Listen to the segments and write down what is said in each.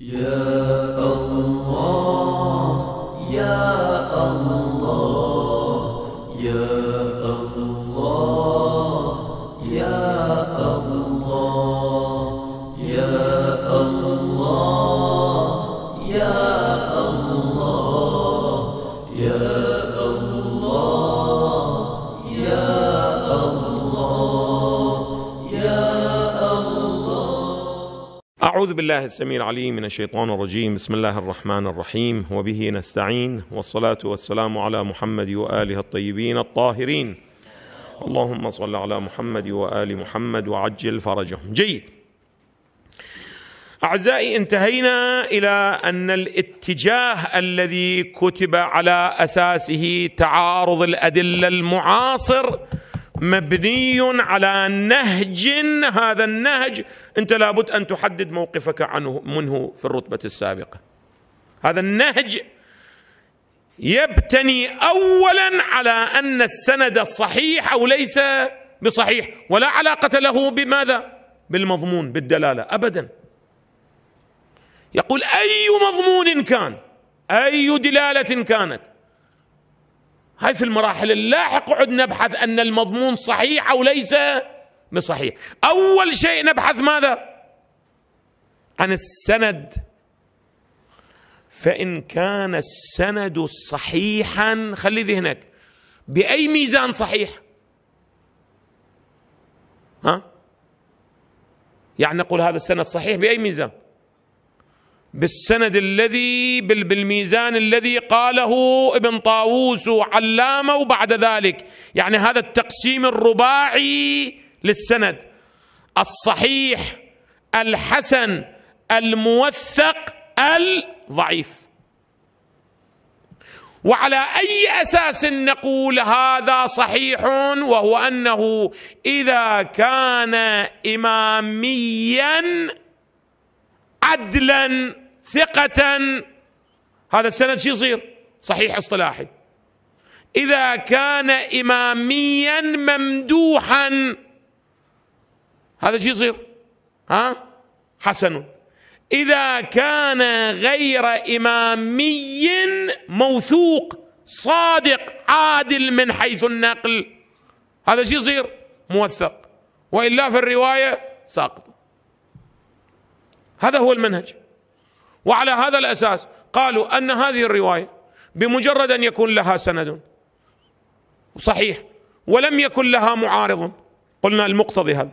Yeah. بالله السميع العليم من الشيطان الرجيم بسم الله الرحمن الرحيم وبه نستعين والصلاه والسلام على محمد واله الطيبين الطاهرين اللهم صل على محمد وال محمد وعجل فرجهم جيد اعزائي انتهينا الى ان الاتجاه الذي كتب على اساسه تعارض الادله المعاصر مبني على نهج هذا النهج انت لابد ان تحدد موقفك عنه منه في الرتبه السابقه هذا النهج يبتني اولا على ان السند صحيح او ليس بصحيح ولا علاقه له بماذا بالمضمون بالدلاله ابدا يقول اي مضمون كان اي دلاله كانت هاي في المراحل اللاحقة عد نبحث أن المضمون صحيح أو ليس بصحيح أول شيء نبحث ماذا عن السند فإن كان السند صحيحا خلي ذهنك بأي ميزان صحيح ها يعني نقول هذا السند صحيح بأي ميزان بالسند الذي بالميزان الذي قاله ابن طاووس وعلامه وبعد ذلك يعني هذا التقسيم الرباعي للسند الصحيح الحسن الموثق الضعيف وعلى اي اساس نقول هذا صحيح وهو انه اذا كان اماميا عدلا ثقة هذا السند شو يصير صحيح اصطلاحي إذا كان إماميا ممدوحا هذا شو يصير ها حسن إذا كان غير إمامي موثوق صادق عادل من حيث النقل هذا شو يصير موثق وإلا في الرواية ساقط هذا هو المنهج وعلى هذا الاساس قالوا ان هذه الروايه بمجرد ان يكون لها سند صحيح ولم يكن لها معارض قلنا المقتضي هذا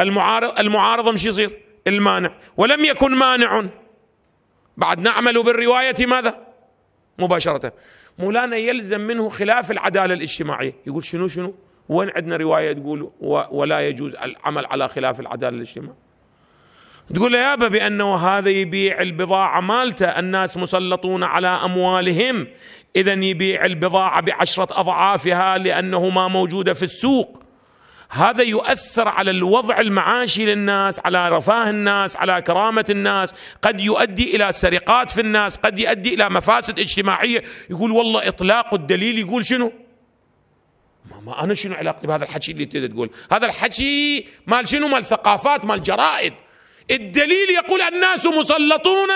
المعارض المعارض مش يصير المانع ولم يكن مانع بعد نعمل بالروايه ماذا مباشره مولانا يلزم منه خلاف العداله الاجتماعيه يقول شنو شنو وين عندنا روايه تقول ولا يجوز العمل على خلاف العداله الاجتماعيه تقول له يابا بأنه هذا يبيع البضاعة مالته الناس مسلطون على أموالهم إذا يبيع البضاعة بعشرة أضعافها لأنه ما موجودة في السوق هذا يؤثر على الوضع المعاشي للناس على رفاه الناس على كرامة الناس قد يؤدي إلى سرقات في الناس قد يؤدي إلى مفاسد اجتماعية يقول والله إطلاق الدليل يقول شنو ما أنا شنو علاقتي بهذا الحكي اللي تقول هذا الحكي مال شنو مال ثقافات مال جرائد الدليل يقول الناس مسلطون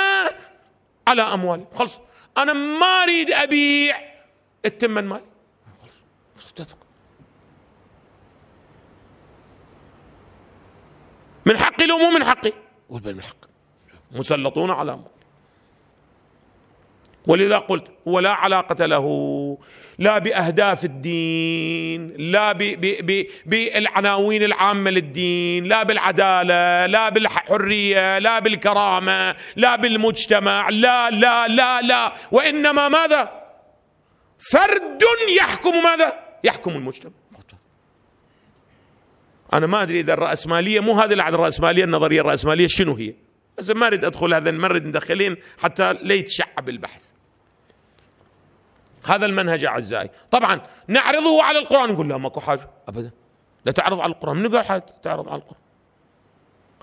على اموالهم خلص انا ما اريد ابيع التمن مالي من حقي لو مو من حقي قول من حقي مسلطون على اموالي ولذا قلت ولا علاقة له لا بأهداف الدين لا بالعناوين العامة للدين لا بالعدالة لا بالحرية لا بالكرامة لا بالمجتمع لا لا لا لا وإنما ماذا فرد يحكم ماذا يحكم المجتمع أنا ما أدري إذا الرأسمالية مو هذه الرأسمالية النظرية الرأسمالية شنو هي بس ما اريد ادخل هذا المرد ندخلين حتى لا يتشعب البحث هذا المنهج اعزائي طبعا نعرضه على القران نقول لا ماكو حاجه ابدا لا تعرض على القران من قال حد تعرض على القران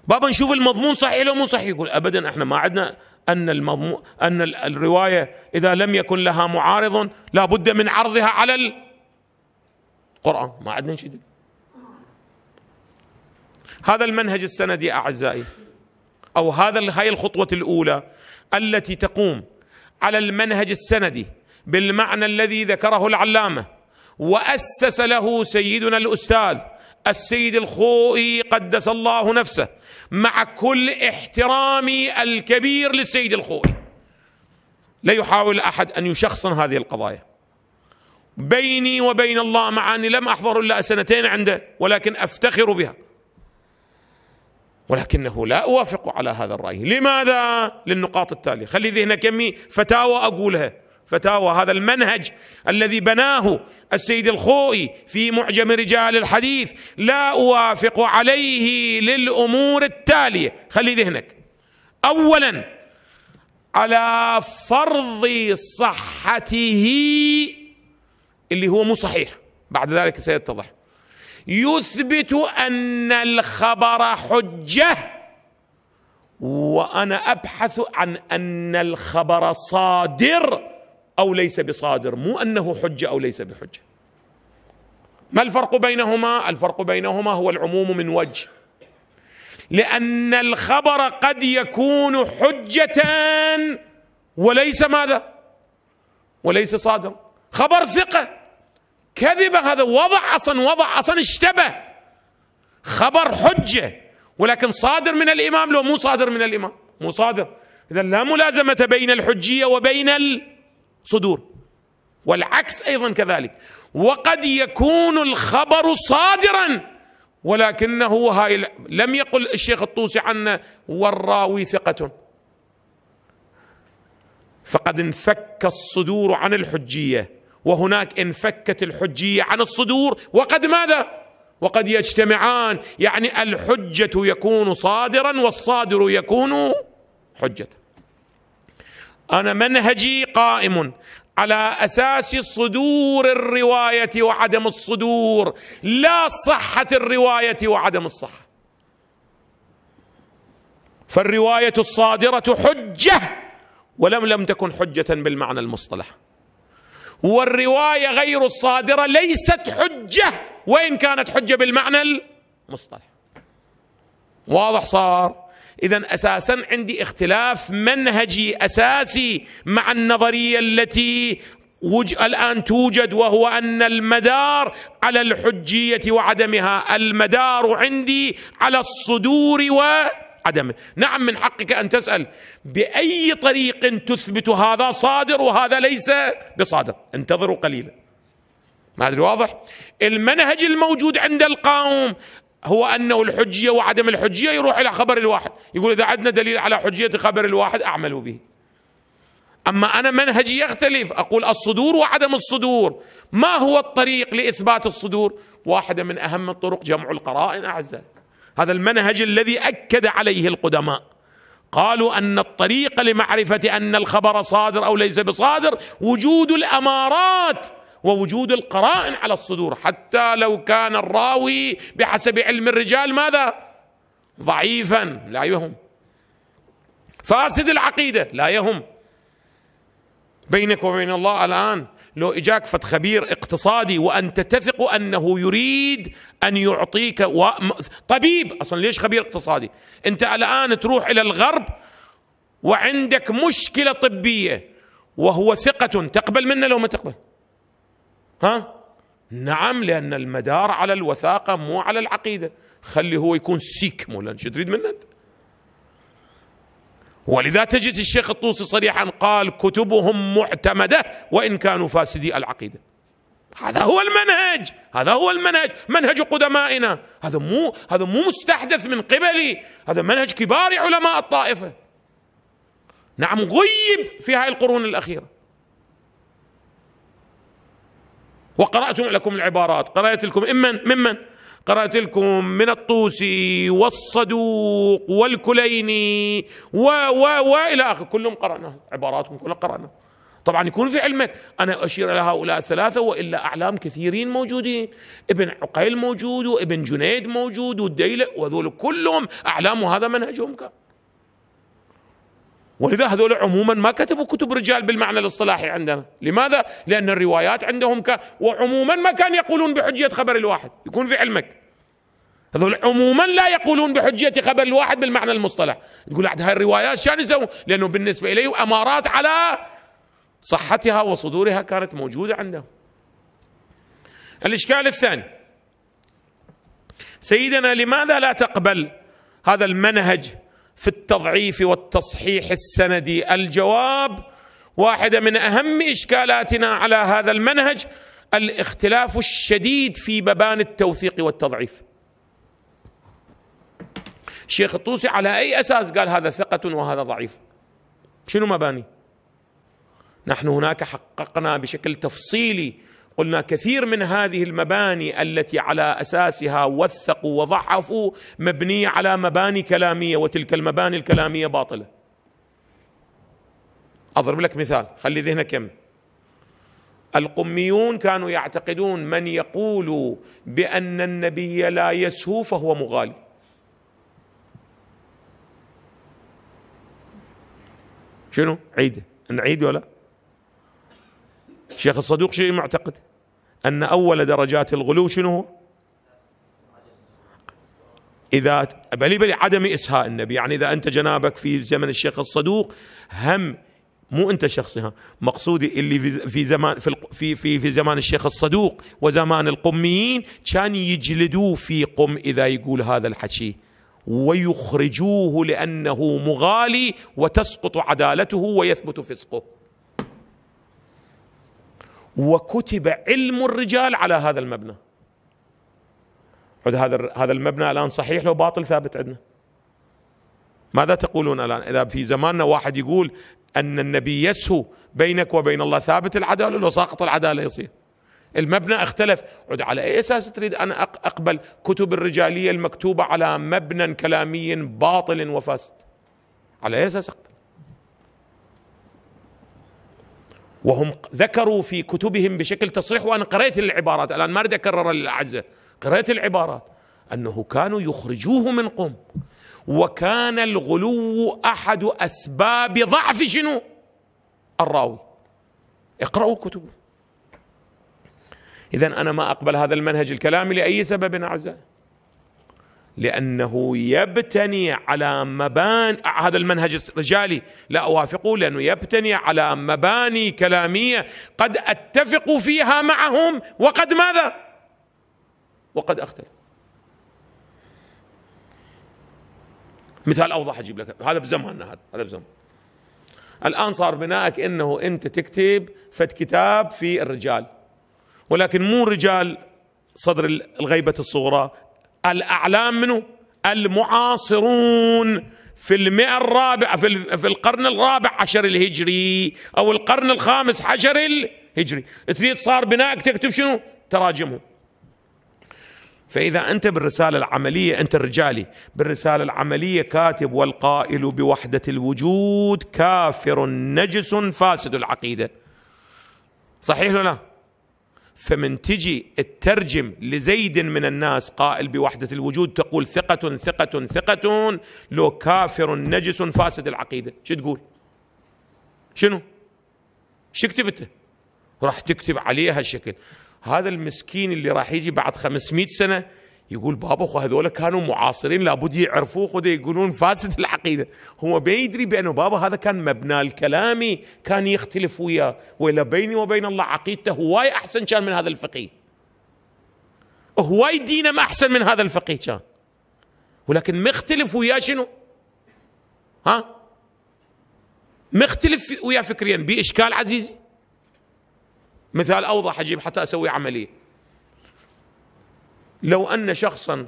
بابا نشوف المضمون صحيح لو مو صحيح يقول ابدا احنا ما عندنا ان المضمون ان الروايه اذا لم يكن لها معارض لا بد من عرضها على القران ما عندنا شيء هذا المنهج السندي اعزائي او هذا هاي الخطوه الاولى التي تقوم على المنهج السندي بالمعنى الذي ذكره العلامه واسس له سيدنا الاستاذ السيد الخوئي قدس الله نفسه مع كل احترامي الكبير للسيد الخوئي لا يحاول احد ان يشخصن هذه القضايا بيني وبين الله مع اني لم احضر الا سنتين عنده ولكن افتخر بها ولكنه لا اوافق على هذا الراي لماذا للنقاط التاليه خلي ذهنك يمي فتاوى اقولها فتاوى هذا المنهج الذي بناه السيد الخوئي في معجم رجال الحديث لا اوافق عليه للامور التاليه خلي ذهنك اولا على فرض صحته اللي هو مو صحيح بعد ذلك سيتضح يثبت ان الخبر حجه وانا ابحث عن ان الخبر صادر أو ليس بصادر مو أنه حجة أو ليس بحجة ما الفرق بينهما الفرق بينهما هو العموم من وجه لأن الخبر قد يكون حجة وليس ماذا وليس صادر خبر ثقة كذب هذا وضع أصلا وضع أصلا اشتبه خبر حجة ولكن صادر من الإمام لو مو صادر من الإمام مو صادر إذا لا ملازمة بين الحجية وبين ال صدور والعكس ايضا كذلك وقد يكون الخبر صادرا ولكنه هاي لم يقل الشيخ الطوسي عنا والراوي ثقة فقد انفك الصدور عن الحجية وهناك انفكت الحجية عن الصدور وقد ماذا؟ وقد يجتمعان يعني الحجة يكون صادرا والصادر يكون حجة انا منهجي قائم على اساس صدور الروايه وعدم الصدور لا صحه الروايه وعدم الصحه فالروايه الصادره حجه ولم لم تكن حجه بالمعنى المصطلح والروايه غير الصادره ليست حجه وان كانت حجه بالمعنى المصطلح واضح صار اذا اساسا عندي اختلاف منهجي اساسي مع النظريه التي الان توجد وهو ان المدار على الحجيه وعدمها المدار عندي على الصدور وعدمه نعم من حقك ان تسال باي طريق تثبت هذا صادر وهذا ليس بصادر انتظروا قليلا ما ادري واضح المنهج الموجود عند القوم هو أنه الحجية وعدم الحجية يروح إلى خبر الواحد يقول إذا عندنا دليل على حجية خبر الواحد أعمل به أما أنا منهجي يختلف أقول الصدور وعدم الصدور ما هو الطريق لإثبات الصدور واحدة من أهم الطرق جمع القرائن أعزك هذا المنهج الذي أكد عليه القدماء قالوا أن الطريق لمعرفة أن الخبر صادر أو ليس بصادر وجود الأمارات ووجود القرائن على الصدور حتى لو كان الراوي بحسب علم الرجال ماذا ضعيفا لا يهم فاسد العقيده لا يهم بينك وبين الله الان لو اجاك فت خبير اقتصادي وانت تثق انه يريد ان يعطيك و... طبيب اصلا ليش خبير اقتصادي؟ انت الان تروح الى الغرب وعندك مشكله طبيه وهو ثقه تقبل منه لو ما تقبل ها نعم لأن المدار على الوثاقة مو على العقيدة خلي هو يكون سيك مولانا شو تريد منه أنت ولذا تجد الشيخ الطوسي صريحا قال كتبهم معتمدة وإن كانوا فاسدي العقيدة هذا هو المنهج هذا هو المنهج منهج قدمائنا هذا مو هذا مو مستحدث من قبلي هذا منهج كبار علماء الطائفة نعم غيب في هاي القرون الأخيرة وقرأت لكم العبارات قرأت لكم ممن ممن قرأت لكم من الطوسي والصدوق والكليني و و وإلى آخر كلهم قرأنا عباراتهم كلها قرأنا طبعا يكون في علمك أنا أشير إلى هؤلاء الثلاثة وإلا أعلام كثيرين موجودين ابن عقيل موجود وابن جنيد موجود والديلة وذول كلهم أعلام وهذا منهجهم كان ولذا هذول عموما ما كتبوا كتب رجال بالمعنى الاصطلاحي عندنا لماذا؟ لأن الروايات عندهم ك... وعموما ما كان يقولون بحجية خبر الواحد يكون في علمك هذول عموما لا يقولون بحجية خبر الواحد بالمعنى المصطلح تقول عاد هاي الروايات شان يسوون لأنه بالنسبة إليه أمارات على صحتها وصدورها كانت موجودة عندهم الإشكال الثاني سيدنا لماذا لا تقبل هذا المنهج في التضعيف والتصحيح السندي الجواب واحده من اهم اشكالاتنا على هذا المنهج الاختلاف الشديد في مباني التوثيق والتضعيف شيخ الطوسي على اي اساس قال هذا ثقه وهذا ضعيف شنو مباني نحن هناك حققنا بشكل تفصيلي قلنا كثير من هذه المباني التي على اساسها وثقوا وضعفوا مبنيه على مباني كلاميه وتلك المباني الكلاميه باطله. اضرب لك مثال خلي ذهنك يم. القميون كانوا يعتقدون من يقول بان النبي لا يسهو فهو مغالي. شنو؟ عيده، نعيد ولا؟ شيخ الصدوق شيء معتقد أن أول درجات الغلو شنو إذا بلي بلي عدم إسهاء النبي يعني إذا أنت جنابك في زمن الشيخ الصدوق هم مو انت شخصها مقصودي اللي في, في زمان في, في في في زمان الشيخ الصدوق وزمان القميين كان يجلدوه في قم اذا يقول هذا الحكي ويخرجوه لانه مغالي وتسقط عدالته ويثبت فسقه وكتب علم الرجال على هذا المبنى هذا هذا المبنى الان صحيح لو باطل ثابت عندنا ماذا تقولون الان اذا في زماننا واحد يقول ان النبي يسهو بينك وبين الله ثابت العداله لو ساقط العداله يصير المبنى اختلف عد على اي اساس تريد انا اقبل كتب الرجاليه المكتوبه على مبنى كلامي باطل وفاسد على اي اساس اقبل وهم ذكروا في كتبهم بشكل تصريح وانا قرأت العبارات الان ما اريد اكرر للاعزه قرأت العبارات انه كانوا يخرجوه من قم وكان الغلو احد اسباب ضعف شنو؟ الراوي اقرأوا كتبه إذا أنا ما أقبل هذا المنهج الكلامي لأي سبب أعزائي لأنه يبتني على مبان هذا المنهج الرجالي لا أوافقه لأنه يبتني على مباني كلامية قد أتفق فيها معهم وقد ماذا وقد أختلف مثال أوضح أجيب لك هذا بزمان هذا هذا بزمان الآن صار بنائك أنه أنت تكتب فت كتاب في الرجال ولكن مو رجال صدر الغيبة الصغرى الأعلام منه المعاصرون في المئة الرابعة في, في القرن الرابع عشر الهجري أو القرن الخامس عشر الهجري تريد صار بنائك تكتب شنو تراجمهم فإذا أنت بالرسالة العملية أنت الرجالي بالرسالة العملية كاتب والقائل بوحدة الوجود كافر نجس فاسد العقيدة صحيح ولا فمن تجي الترجم لزيد من الناس قائل بوحدة الوجود تقول ثقة ثقة ثقة لو كافر نجس فاسد العقيدة شو تقول شنو شو كتبته راح تكتب عليها الشكل هذا المسكين اللي راح يجي بعد 500 سنة يقول بابا اخو هذول كانوا معاصرين لابد يعرفوه خذ يقولون فاسد العقيده هو ما يدري بانه بابا هذا كان مبنى الكلامي كان يختلف وياه ولا بيني وبين الله عقيدته هواي احسن كان من هذا الفقيه هواي دينه ما احسن من هذا الفقيه كان ولكن مختلف وياه شنو ها مختلف وياه فكريا باشكال عزيزي مثال اوضح اجيب حتى اسوي عمليه لو ان شخصا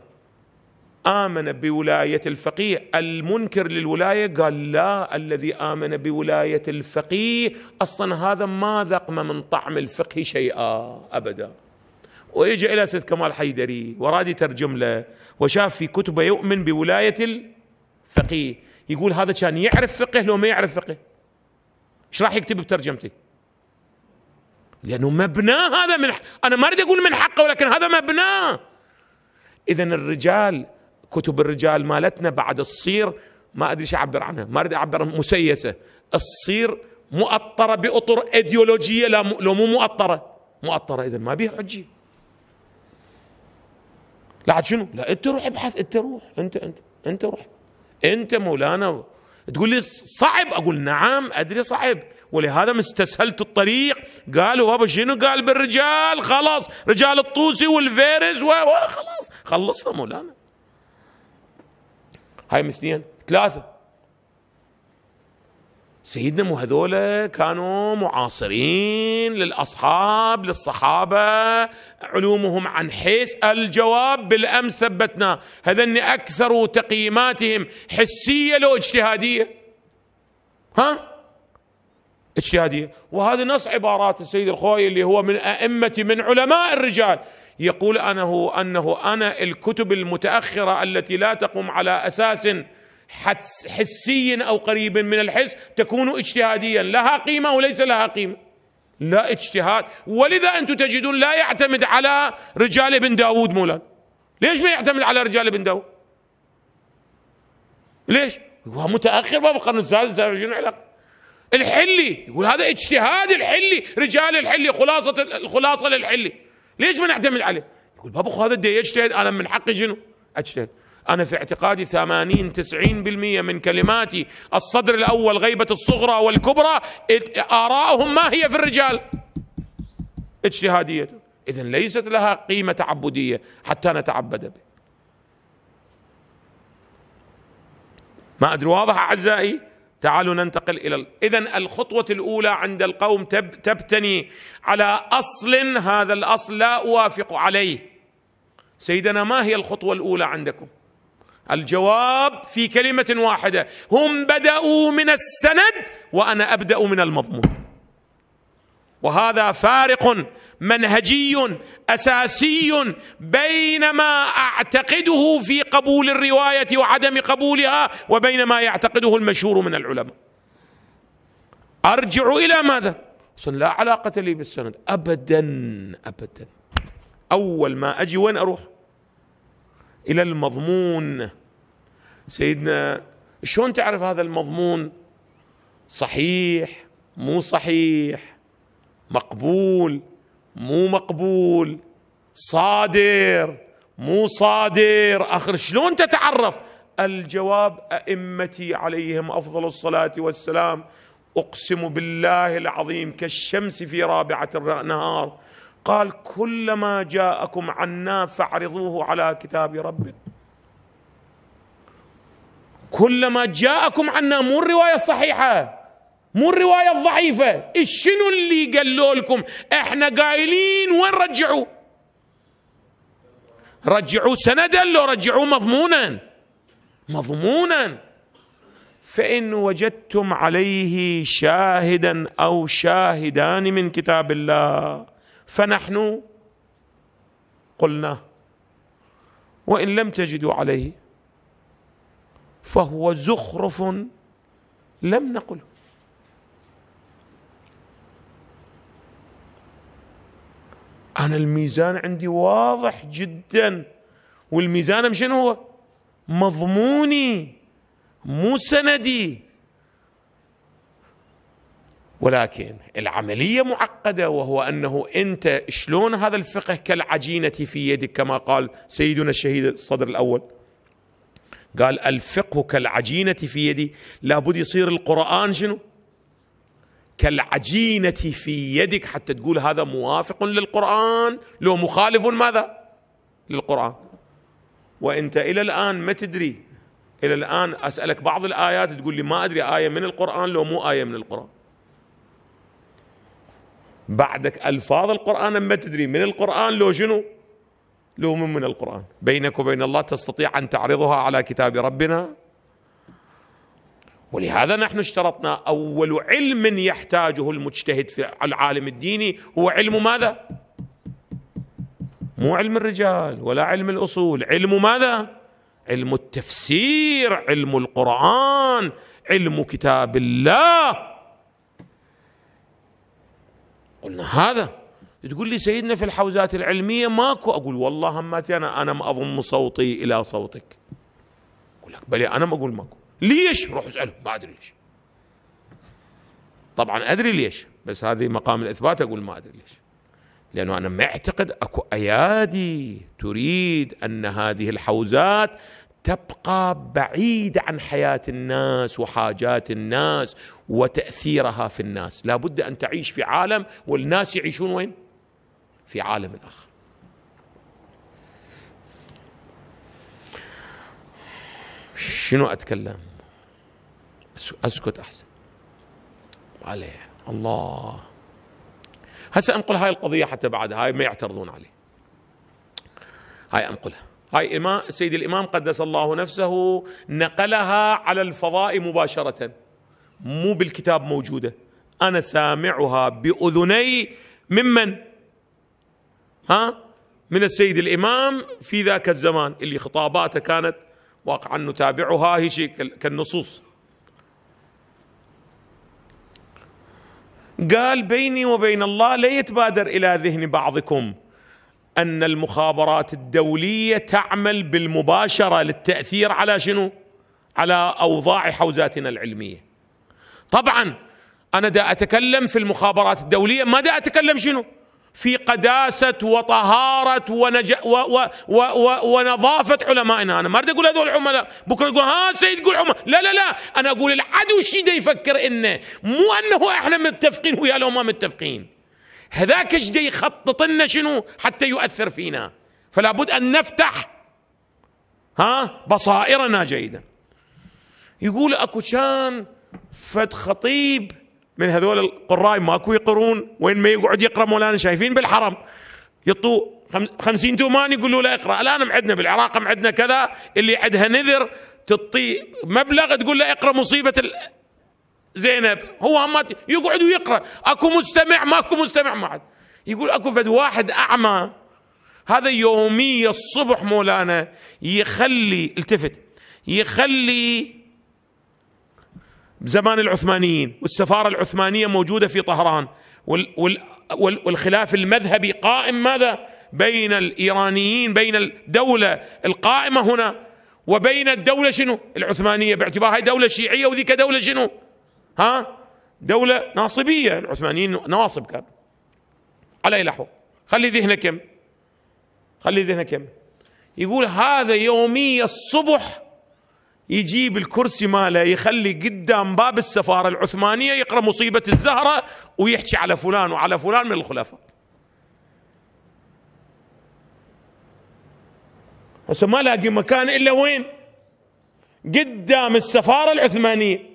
امن بولايه الفقيه المنكر للولايه قال لا الذي امن بولايه الفقيه اصلا هذا ما ذقم من طعم الفقه شيئا ابدا ويجي الى سيد كمال حيدري وراد يترجم له وشاف في كتبه يؤمن بولايه الفقيه يقول هذا كان يعرف فقه لو ما يعرف فقه ايش راح يكتب بترجمته؟ لانه مبناه هذا من انا ما اريد اقول من حقه ولكن هذا مبناه اذا الرجال كتب الرجال مالتنا بعد الصير ما ادري ايش اعبر عنها ما اريد اعبر مسيسه الصير مؤطره باطر ايديولوجيه لا م... لو مو مؤطره مؤطره اذا ما بيها حجيه لا شنو لا انت روح ابحث انت روح انت انت انت روح انت مولانا تقول لي صعب اقول نعم ادري صعب ولهذا ما استسهلت الطريق قالوا بابا شنو قال بالرجال خلاص رجال الطوسي والفيرز وخلاص خلصنا مولانا هاي من اثنين ثلاثة سيدنا مو هذولا كانوا معاصرين للأصحاب للصحابة علومهم عن حيث الجواب بالأمس ثبتنا هذن أكثر تقييماتهم حسية لو اجتهادية ها اجتهادية وهذا نص عبارات السيد الخوي اللي هو من أئمة من علماء الرجال يقول أنه, أنه أنا الكتب المتأخرة التي لا تقوم على أساس حسي أو قريب من الحس تكون اجتهاديا لها قيمة وليس لها قيمة لا اجتهاد ولذا أنتم تجدون لا يعتمد على رجال ابن داود مولا ليش ما يعتمد على رجال ابن داود ليش هو متأخر بقى القرن السادس شنو علاقة الحلي يقول هذا اجتهاد الحلي رجال الحلي خلاصة الخلاصة للحلي ليش ما نعتمد عليه يقول بابا هذا دي يجتهد أنا من حقي جنو أجتهد أنا في اعتقادي ثمانين تسعين بالمية من كلماتي الصدر الأول غيبة الصغرى والكبرى ارائهم ما هي في الرجال اجتهادية إذا ليست لها قيمة تعبدية حتى نتعبد به ما أدري واضح أعزائي تعالوا ننتقل الى اذا الخطوه الاولى عند القوم تب تبتني على اصل هذا الاصل لا اوافق عليه سيدنا ما هي الخطوه الاولى عندكم الجواب في كلمه واحده هم بداوا من السند وانا ابدا من المضمون وهذا فارق منهجي اساسي بين ما اعتقده في قبول الروايه وعدم قبولها وبين ما يعتقده المشهور من العلماء ارجع الى ماذا لا علاقه لي بالسند ابدا ابدا اول ما اجي وين اروح الى المضمون سيدنا شلون تعرف هذا المضمون صحيح مو صحيح مقبول مو مقبول صادر مو صادر اخر شلون تتعرف الجواب ائمتي عليهم افضل الصلاه والسلام اقسم بالله العظيم كالشمس في رابعه النهار قال كلما جاءكم عنا فاعرضوه على كتاب ربه كلما جاءكم عنا مو الروايه الصحيحه مو الرواية الضعيفة شنو اللي قالوا لكم احنا قايلين وين رجعوا رجعوا سندا لو رجعوا مضمونا مضمونا فإن وجدتم عليه شاهدا أو شاهدان من كتاب الله فنحن قلنا وإن لم تجدوا عليه فهو زخرف لم نقله أنا الميزان عندي واضح جدا والميزان شنو هو مضموني مو سندي ولكن العملية معقدة وهو أنه أنت شلون هذا الفقه كالعجينة في يدك كما قال سيدنا الشهيد الصدر الأول قال الفقه كالعجينة في يدي لابد يصير القرآن شنو كالعجينة في يدك حتى تقول هذا موافق للقرآن لو مخالف ماذا للقرآن وأنت إلى الآن ما تدري إلى الآن أسألك بعض الآيات تقول لي ما أدري آية من القرآن لو مو آية من القرآن بعدك ألفاظ القرآن ما تدري من القرآن لو شنو لو من, من القرآن بينك وبين الله تستطيع أن تعرضها على كتاب ربنا ولهذا نحن اشترطنا أول علم يحتاجه المجتهد في العالم الديني هو علم ماذا؟ مو علم الرجال ولا علم الأصول علم ماذا؟ علم التفسير علم القرآن علم كتاب الله قلنا هذا تقول لي سيدنا في الحوزات العلمية ماكو أقول والله هماتي أنا أنا ما أضم صوتي إلى صوتك أقول لك بلي أنا ما أقول ماكو ليش روح اسأله ما أدري ليش طبعا أدري ليش بس هذه مقام الإثبات أقول ما أدري ليش لأنه أنا ما أعتقد أكو أيادي تريد أن هذه الحوزات تبقى بعيدة عن حياة الناس وحاجات الناس وتأثيرها في الناس لابد أن تعيش في عالم والناس يعيشون وين؟ في عالم آخر شنو أتكلم؟ اسكت احسن عليه الله هسه انقل هاي القضيه حتى بعد هاي ما يعترضون عليه هاي انقلها هاي إمام سيد الامام قدس الله نفسه نقلها على الفضاء مباشره مو بالكتاب موجوده انا سامعها باذني ممن ها من السيد الامام في ذاك الزمان اللي خطاباته كانت واقعا نتابعها هي كالنصوص قال بيني وبين الله لا يتبادر الى ذهن بعضكم ان المخابرات الدوليه تعمل بالمباشره للتاثير على شنو؟ على اوضاع حوزاتنا العلميه. طبعا انا دا اتكلم في المخابرات الدوليه ما دا اتكلم شنو؟ في قداسة وطهارة ونج... و... و... و... و... ونظافة علمائنا أنا ما أريد أقول هذول العملاء بكرة يقول ها سيد يقول عمر لا لا لا أنا أقول العدو شي دي يفكر إنه مو أنه إحنا متفقين ويا لو ما متفقين هذاك ايش دا يخطط لنا شنو حتى يؤثر فينا فلا بد أن نفتح ها بصائرنا جيدا يقول أكو كان فد خطيب من هذول القراء ماكو يقرون وين ما يقعد يقرا مولانا شايفين بالحرم يطو خمسين تومان يقولوا له اقرا الان معدنا بالعراق معدنا كذا اللي عندها نذر تطي مبلغ تقول له اقرا مصيبه زينب هو هم يقعد ويقرا اكو مستمع ماكو مستمع ما عاد يقول اكو فد واحد اعمى هذا يومي الصبح مولانا يخلي التفت يخلي بزمان العثمانيين والسفارة العثمانية موجودة في طهران والخلاف المذهبي قائم ماذا بين الإيرانيين بين الدولة القائمة هنا وبين الدولة شنو العثمانية باعتبارها دولة شيعية وذيك دولة شنو ها دولة ناصبية العثمانيين نواصب كانوا على أي لحظة خلي ذهنك كم خلي ذهنك كم يقول هذا يومي الصبح يجيب الكرسي ماله يخلي قدام باب السفارة العثمانية يقرأ مصيبة الزهرة ويحكي على فلان وعلى فلان من الخلفاء هسه ما لاقي مكان إلا وين قدام السفارة العثمانية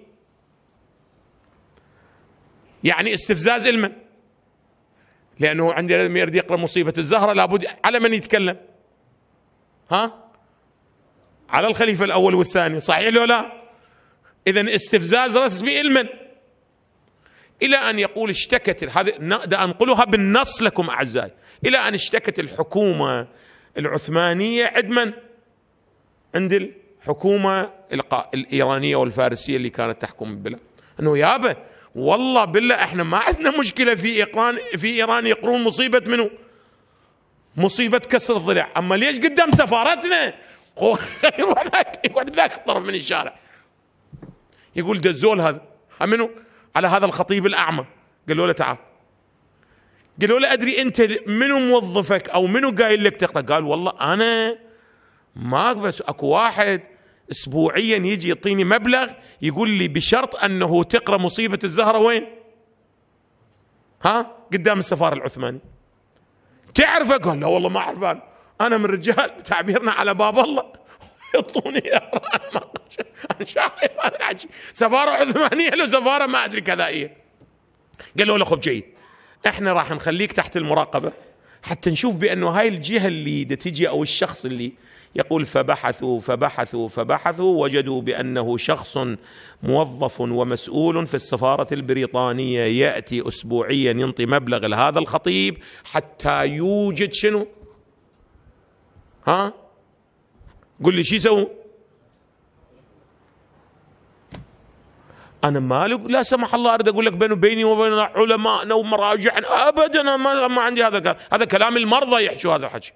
يعني استفزاز المن لأنه عندي لما يرد يقرأ مصيبة الزهرة لابد على من يتكلم ها على الخليفة الأول والثاني صحيح لو لا إذا استفزاز رسمي لمن إلى أن يقول اشتكت هذه أنقلها بالنص لكم أعزائي إلى أن اشتكت الحكومة العثمانية عند من؟ عند الحكومة الإيرانية والفارسية اللي كانت تحكم البلاد أنه يابا والله بالله احنا ما عندنا مشكلة في إيران في إيران يقرون مصيبة منه مصيبة كسر الضلع أما ليش قدام سفارتنا يروح هناك يقعد ذاك الطرف من الشارع يقول دزول هذا امنوا على هذا الخطيب الاعمى قالوا له تعال قالوا له ادري انت منو موظفك او منو قايل لك تقرا قال والله انا ما بس اكو واحد اسبوعيا يجي يعطيني مبلغ يقول لي بشرط انه تقرا مصيبه الزهره وين؟ ها؟ قدام السفاره العثماني تعرفه؟ قال لا والله ما اعرفه انا من رجال تعبيرنا على باب الله يعطوني انا ما هذا سفاره عثمانيه لو سفاره ما ادري كذا هي قالوا له خب جيد احنا راح نخليك تحت المراقبه حتى نشوف بانه هاي الجهه اللي تجي او الشخص اللي يقول فبحثوا فبحثوا فبحثوا وجدوا بانه شخص موظف ومسؤول في السفاره البريطانيه ياتي اسبوعيا ينطي مبلغ لهذا الخطيب حتى يوجد شنو؟ ها قل لي شو يسووا انا مالك لا سمح الله اريد اقول لك بينه بيني وبين علمائنا ومراجعنا ابدا انا ما, ما عندي هذا الكلام هذا كلام المرضى يحشوا هذا الحكي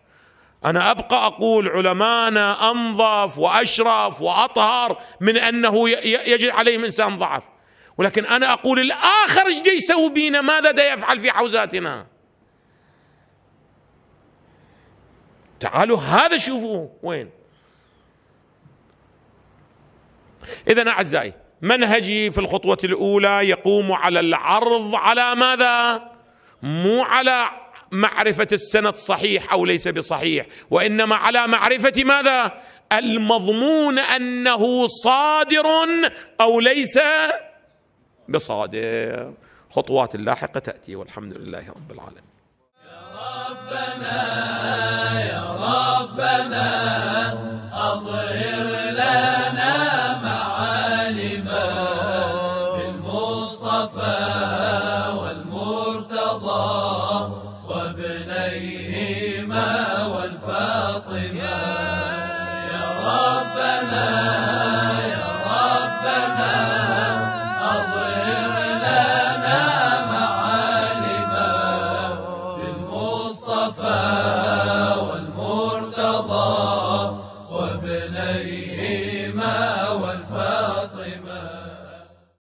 انا ابقى اقول علمائنا انظف واشرف واطهر من انه يجد عليهم انسان ضعف ولكن انا اقول الاخر ايش يسوي بينا ماذا يفعل في حوزاتنا تعالوا هذا شوفوه وين إذا أعزائي منهجي في الخطوة الأولى يقوم على العرض على ماذا؟ مو على معرفة السند صحيح أو ليس بصحيح وإنما على معرفة ماذا؟ المضمون أنه صادر أو ليس بصادر خطوات اللاحقة تأتي والحمد لله رب العالمين يا ربنا يا Rabbena adın